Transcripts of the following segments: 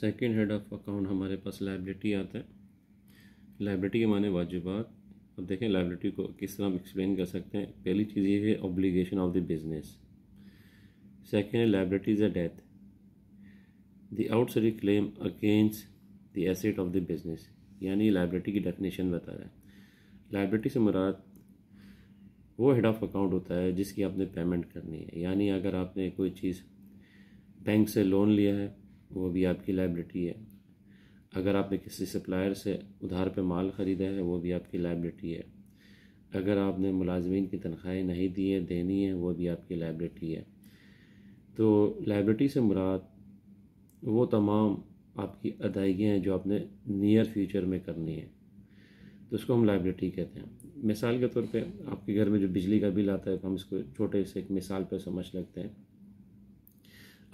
Second head of account हमारे पास liability आता है लाइबिलिटी के माने वाजिबात अब देखें लाइबिलिटी को किस तरह हम एक्सप्लेन कर सकते हैं पहली चीज़ ये है obligation of the business second है is a debt the outsider claim against the asset of the business यानी लाइबिलिटी की डेफिनेशन बता रहा है लाइबिलिटी से मुराद वो हेड ऑफ अकाउंट होता है जिसकी आपने पेमेंट करनी है यानी अगर आपने कोई चीज़ बैंक से लोन लिया है वो भी आपकी लाइबिलिटी है अगर आपने किसी सप्लायर से उधार पे माल ख़रीदा है वो भी आपकी लाइबिलिटी है अगर आपने मुलाजमीन की तनख्वाहें नहीं दी है देनी है वो भी आपकी लाइबिलिटी है तो लाइबिलिटी से मुराद वो तमाम आपकी अदायगियाँ हैं जो आपने नियर फ्यूचर में करनी है तो उसको हम लाइबिलिटी कहते हैं मिसाल के तौर पे आपके घर में जो बिजली का बिल आता है तो हम इसको छोटे से एक मिसाल पर समझ लगते हैं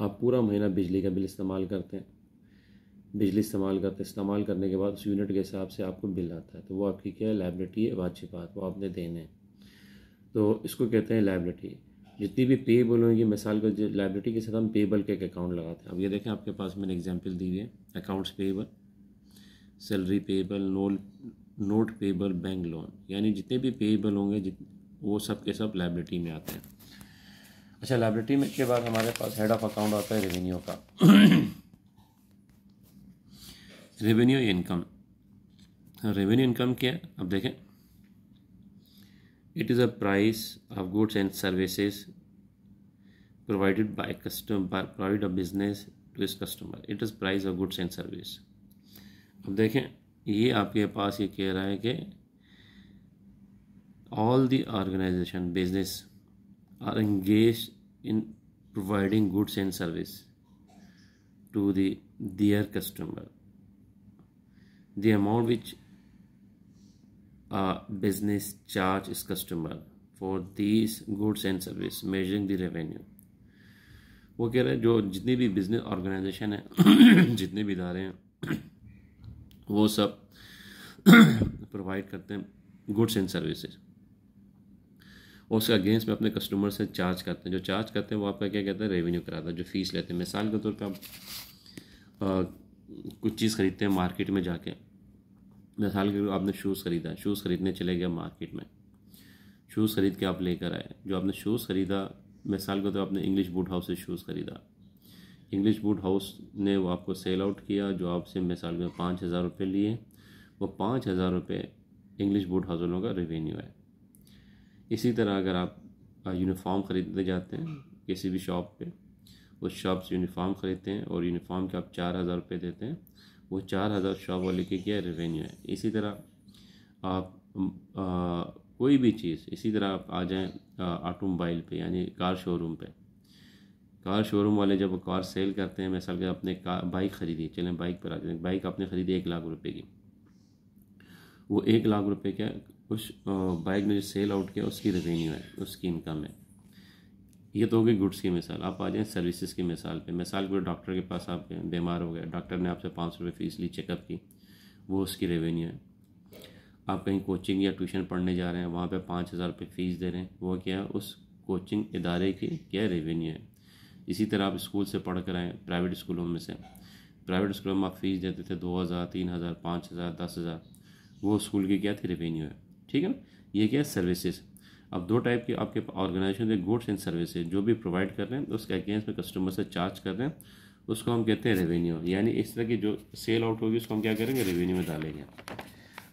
आप पूरा महीना बिजली का बिल इस्तेमाल करते हैं बिजली इस्तेमाल करते इस्तेमाल करने के बाद उस यूनिट के हिसाब से आपको बिल आता है तो वो आपकी क्या है लाइबिलिटी है बात वो आपने देने हैं तो इसको कहते हैं लाइबिलिटी जितनी भी पेबल होगी मिसाल के लाइबिलिटी के साथ हम पेबल के एक अकाउंट लगाते हैं अब ये देखें आपके पास मैंने एग्जाम्पल दी हुई है अकाउंट्स पेबल सैलरी पेबल नोल नोट पेबल बैंक लोन यानी जितने भी पेबल होंगे जित वो सब के सब लाइबिलिटी में आते हैं अच्छा लाइब्रेटी में के बाद हमारे पास हेड ऑफ अकाउंट आता है रेवेन्यू का रेवेन्यू इनकम रेवेन्यू इनकम क्या है अब देखें it is a price of goods and services provided by custom provide a business to its customer it is price of goods and service अब देखें ये आपके पास ये कह रहा है कि all the organisation business are engage in providing goods and service to the their customer the amount which a business charges customer for these goods and service measuring the revenue वो कह रहे हैं जो जितनी भी बिजनेस ऑर्गेनाइजेशन है जितने भी इदारे हैं वो सब प्रोवाइड करते हैं गुड्स एंड सर्विसेज और उसके अगेंस्ट में अपने कस्टमर से चार्ज करते हैं जो चार्ज करते हैं वो आपका क्या कहता है रेवेन्यू कराता है जो फ़ीस लेते हैं मिसाल के तौर पर आप कुछ चीज़ ख़रीदते हैं मार्केट में जाके मिसाल के आपने शूज़ ख़रीदा शूज़ ख़रीदने चले गए मार्केट में शूज़ ख़रीद के आप लेकर आए जो आपने शूज़ ख़रीदा मिसाल के तौर पर आपने इंग्लिश बूट हाउस से शूज़ ख़रीदा इंग्लिश बूट हाउस ने वो आपको सेल आउट किया जो आपसे मिसाल में पाँच हज़ार रुपये लिए वो पाँच हज़ार रुपये इंग्लिश बूट हाउस वालों का रेवेन्यू है इसी तरह अगर आप यूनिफॉर्म ख़रीदने जाते हैं किसी भी शॉप पे उस शॉप से यूनिफॉर्म ख़रीदते हैं और यूनिफॉर्म के आप चार हज़ार रुपये देते हैं वो चार हज़ार शॉप वाले के क्या रेवेन्यू है इसी तरह आप आ, कोई भी चीज़ इसी तरह आप आ जाएँ ऑटोमोबाइल पे यानी कार शोरूम पे कार शोरूम वाले जब कार सेल करते हैं मिसाल के अपने कार बाइक ख़रीदी चलें बाइक पर आ जाते हैं बाइक आपने ख़रीदी एक लाख रुपए की वो एक लाख रुपए क्या उस बाइक ने जो सेल आउट किया उसकी रेवेन्यू है उसकी इनकम है ये तो हो गई गुड्स की मिसाल आप आ जाएँ सर्विसेज की मिसाल पे मिसाल के डॉक्टर के पास आप बीमार हो गए डॉक्टर ने आपसे पाँच सौ रुपये फ़ीस ली चेकअप की वो उसकी रेवेन्यू है आप कहीं कोचिंग या ट्यूशन पढ़ने जा रहे हैं वहाँ पे पाँच हज़ार रुपये फ़ीस दे रहे हैं वो क्या है उस कोचिंग इदारे की क्या रेवेन्यू है इसी तरह आप स्कूल से पढ़ कर आएँ प्राइवेट स्कूलों में से प्राइवेट स्कूलों में आप फ़ीस देते थे दो हज़ार तीन हज़ार पाँच हज़ार दस हज़ार वो स्कूल की क्या थी रेवेन्यू है ठीक है ना ये क्या है सर्विसेज अब दो टाइप के आपके ऑर्गेनाइजेशन है गुड्स एंड सर्विसेज जो भी प्रोवाइड कर रहे हैं उसके अगेंस्ट में कस्टमर से चार्ज कर रहे हैं उसको हम कहते हैं रेवेन्यू यानी इस तरह की जो सेल आउट होगी उसको हम क्या करेंगे रेवेन्यू में डालेंगे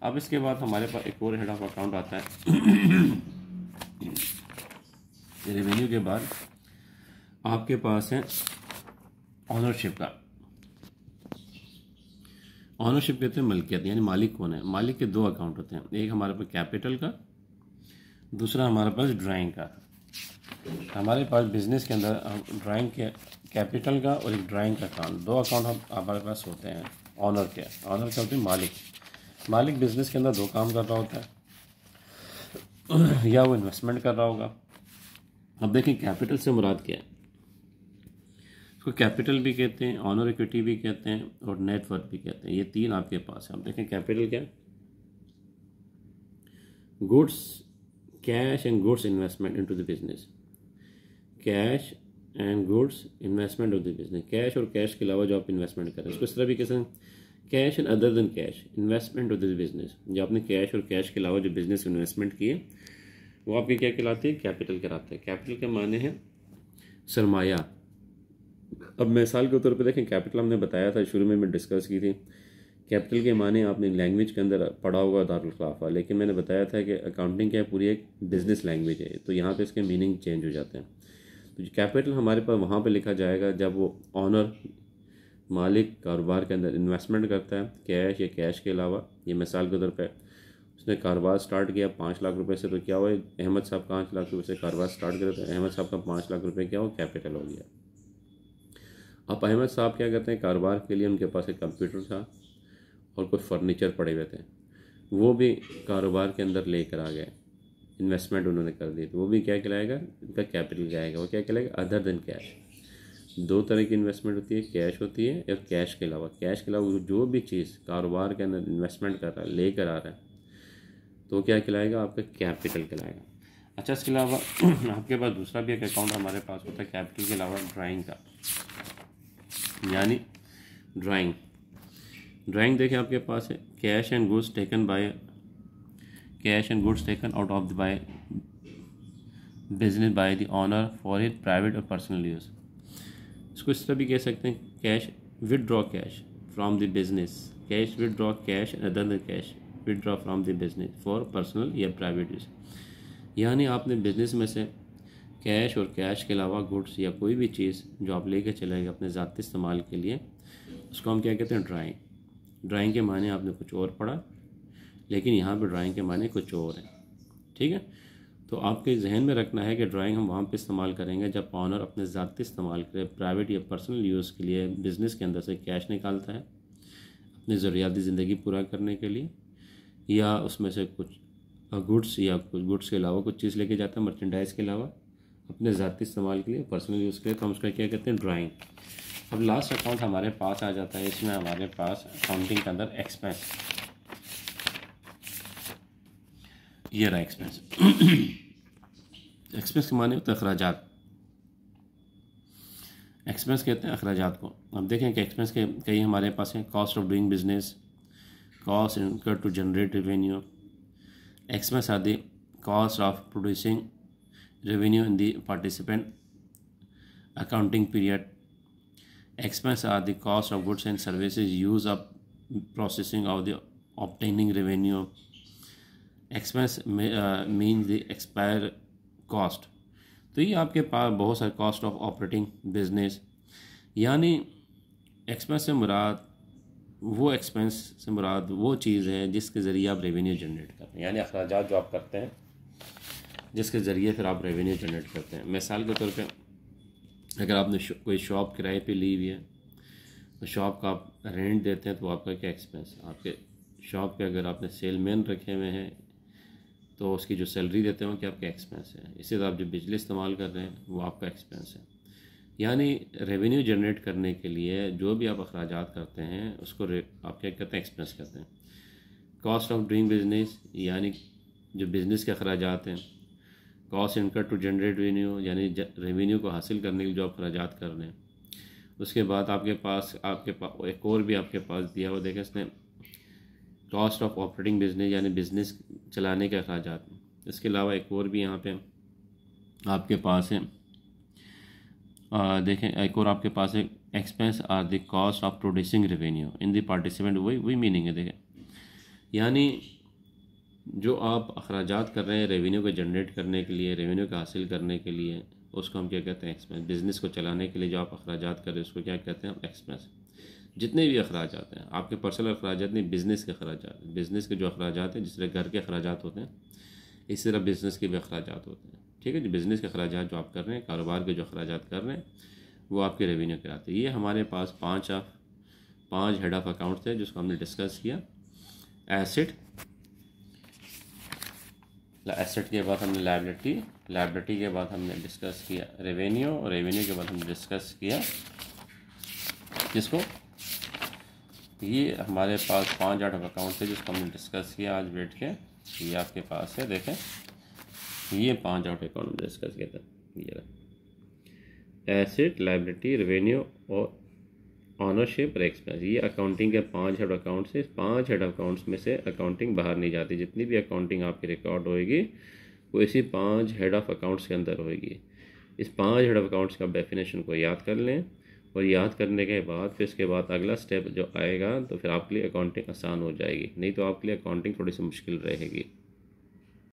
अब इसके बाद हमारे पास एक और हेड ऑफ अकाउंट आता है रेवेन्यू के बाद आपके पास है ऑनरशिप का ऑनरशिप कहते हैं मलकियत यानी मालिक कौन है मालिक के दो अकाउंट होते हैं एक हमारे पास कैपिटल का दूसरा हमारे पास ड्राइंग का हमारे पास बिजनेस के अंदर ड्राइंग के कैपिटल का और एक ड्राइंग का अकाउंट दो अकाउंट हम हमारे पास होते हैं ऑनर के ऑनर क्या होते हैं मालिक मालिक बिजनेस के अंदर दो काम कर रहा होता है या वो इन्वेस्टमेंट कर रहा होगा अब देखें कैपिटल से मुराद क्या है इसको कैपिटल भी कहते हैं ऑनर इक्विटी भी कहते हैं और नेटवर्क भी कहते हैं ये तीन आपके पास है आप देखें कैपिटल क्या goods cash and goods investment into the business cash and goods investment of the business cash और कैश के अलावा जो आप इन्वेस्टमेंट करें इसको इस तरह भी कह सकते cash and other than cash investment of the business जो आपने कैश और कैश के अलावा जो बिजनेस इन्वेस्टमेंट किए वो आपके क्या कहलाते हैं कैपिटल कहलाते हैं कैपिटल के माने हैं सरमाया अब मिसाल के तौर पर देखें कैपिटल हमने बताया था शुरू में मैं डिस्कस की थी कैपिटल के माने आपने लैंग्वेज के अंदर पढ़ा होगा दारुलखलाफा लेकिन मैंने बताया था कि अकाउंटिंग क्या पूरी एक बिज़नेस लैंग्वेज है तो यहाँ पे इसके मीनिंग चेंज हो जाते हैं तो कैपिटल हमारे पास वहाँ पे लिखा जाएगा जब वो ऑनर मालिक कारोबार के अंदर इन्वेस्टमेंट करता है कैश या कैश के अलावा ये मिसाल के तौर पर उसने कारोबार स्टार्ट किया पाँच लाख रुपये से तो क्या हुआ अहमद साहब पाँच लाख रुपये से कारोबार स्टार्ट करे तो अहमद साहब का पाँच लाख रुपये क्या हो कैपिटल हो गया अब अहमद साहब क्या कहते हैं कारोबार के लिए उनके पास एक कंप्यूटर था और कुछ फर्नीचर पड़े हुए थे वो भी कारोबार के अंदर लेकर आ गए इन्वेस्टमेंट उन्होंने कर दी तो वो भी क्या कहलाएगा इनका कैपिटल जाएगा वो क्या कहलाएगा अदर देन कैश दो तरह की इन्वेस्टमेंट होती है कैश होती है या कैश के अलावा कैश के अलावा जो भी चीज़ कारोबार के अंदर इन्वेस्टमेंट कर रहा है लेकर आ रहा है तो क्या कहलाएगा आपका कैपिटल कहलाएगा अच्छा इसके अलावा आपके पास दूसरा भी एक अकाउंट हमारे पास होता है कैपिटल के अलावा ड्राइंग का यानी ड्राइंग ड्राइंग देखें आपके पास है cash and goods taken by cash and goods taken out of the by business by the owner for it private और पर्सनल यूज़ इसको इस तरह भी कह सकते हैं cash withdraw cash from the business cash withdraw cash other than cash withdraw from the business for personal या private use यानी आपने बिजनेस में से कैश और कैश के अलावा गुड्स या कोई भी चीज़ जो आप लेके चलेंगे अपने ज़ाती इस्तेमाल के लिए उसको हम क्या कहते हैं ड्राइंग ड्राइंग के माने आपने कुछ और पढ़ा लेकिन यहाँ पर ड्राइंग के माने कुछ और हैं ठीक है तो आपके जहन में रखना है कि ड्राइंग हम वहाँ पे इस्तेमाल करेंगे जब ऑनर अपने ज़ाती इस्तेमाल करें प्राइवेट या पर्सनल यूज़ के लिए बिज़नेस के अंदर से कैश निकालता है अपनी ज़रूरियाती ज़िंदगी पूरा करने के लिए या उसमें से कुछ गुड्स या कुछ गुड्स के अलावा कुछ चीज़ लेके जाता है मर्चेंडाइज़ के अलावा अपने ज़ाती इस्तेमाल के लिए पर्सनल यूज़ के लिए तो हम उसका क्या कहते हैं ड्राइंग अब लास्ट अकाउंट हमारे पास आ जाता है इसमें हमारे पास अकाउंटिंग के अंदर एक्सपेंस ये रहा एक्सपेंस एक्सपेंस के माने होते अखराज एक्सपेंस कहते हैं अखराज को अब देखें कि एक्सपेंस के कई हमारे पास हैं cost of doing business cost incur to generate revenue expense आदि cost of producing revenue in the participant accounting period. Expense are the cost of goods and services used up processing of the obtaining revenue. Expense may, uh, means the expire cost. तो ये आपके पास बहुत सारे cost of operating business यानी expense से मुराद वो एक्सपेंस से मुराद वो चीज़ है जिसके ज़रिए आप रेवेन्यू जनरेट करते हैं यानी अखराज जो आप करते हैं जिसके ज़रिए फिर आप रेवेन्यू जनरेट करते हैं मिसाल के तौर पर अगर आपने कोई शॉप किराए पर ली हुई है तो शॉप का आप रेंट देते हैं तो आपका क्या एक्सपेंस आपके शॉप पे अगर आपने सेलमैन रखे हुए हैं तो उसकी जो सैलरी देते हैं वो क्या आपका एक्सपेंस है इसी तरह आप जो बिजली इस्तेमाल कर रहे हैं वो आपका एक्सपेंस है यानी रेवेन्यू जनरेट करने के लिए जो भी आप अखराज करते हैं उसको आप क्या कहते हैं एक्सपेंस कहते हैं कॉस्ट ऑफ डूइंग बिजनेस यानी जो बिज़नेस के अखराज हैं cost incurred to generate revenue यानी रेवेन्यू को हासिल करने के लिए जो आप कर रहे हैं उसके बाद आपके पास आपके पास एक और भी आपके पास दिया हुआ देखें इसने कॉस्ट ऑफ ऑपरेटिंग बिजनेस यानी बिज़नेस चलाने के अखराज इसके अलावा एक और भी यहाँ पे आपके पास है आ, देखें एक और आपके पास है expense are the cost of producing revenue in the participant वही वही मीनिंग है देखें यानी जो आप अखराज कर रहे हैं रेवेन्यू को जनरेट करने के लिए रेवेन्यू को हासिल करने के लिए उसको हम क्या कहते हैं एक्सपेंस बिज़नेस को चलाने के लिए जो आप अखराज कर रहे हैं उसको क्या कहते हैं एक्सपेंस जितने भी अखराज हैं आपके पर्सनल अखराज नहीं बिज़नेस के अखराज बिज़नेस के जो अखराज हैं जिस तरह घर के अखराज होते हैं इस तरह बिज़नेस के भी अखराज होते हैं ठीक है जो बिज़नेस के अखराज जो आप कर रहे हैं कारोबार के जो अखराज कर रहे हैं वो आपके रेवेन्यू कराते हैं ये हमारे पास पाँच ऑफ पाँच हेड ऑफ अकाउंट थे जिसको हमने डिस्कस किया एसिड एसेट के बाद हमने लाइबिलिटी लाइबिलिटी के बाद हमने डिस्कस किया रेवेन्यू और रेवेन्यू के बाद हमने डिस्कस किया जिसको ये हमारे पास पाँच आठ अकाउंट थे जिसको हमने डिस्कस किया आज बैठ के ये आपके पास है देखें ये पाँच आठ अकाउंट डिस्कस किया था ये एसेट लाइबिलिटी रेवेन्यू और ऑनरशिप और एक्सपेंस ये अकाउंटिंग के पांच हेड अकाउंट्स हैं पांच हेड अकाउंट्स में से अकाउंटिंग बाहर नहीं जाती जितनी भी अकाउंटिंग आपकी रिकॉर्ड होएगी वो इसी पांच हेड ऑफ अकाउंट्स के अंदर होएगी इस पांच हेड ऑफ अकाउंट्स का डेफिनेशन को याद कर लें और याद करने के बाद फिर इसके बाद अगला स्टेप जो आएगा तो फिर आपके लिए अकाउंटिंग आसान हो जाएगी नहीं तो आपके लिए अकाउंटिंग थोड़ी सी मुश्किल रहेगी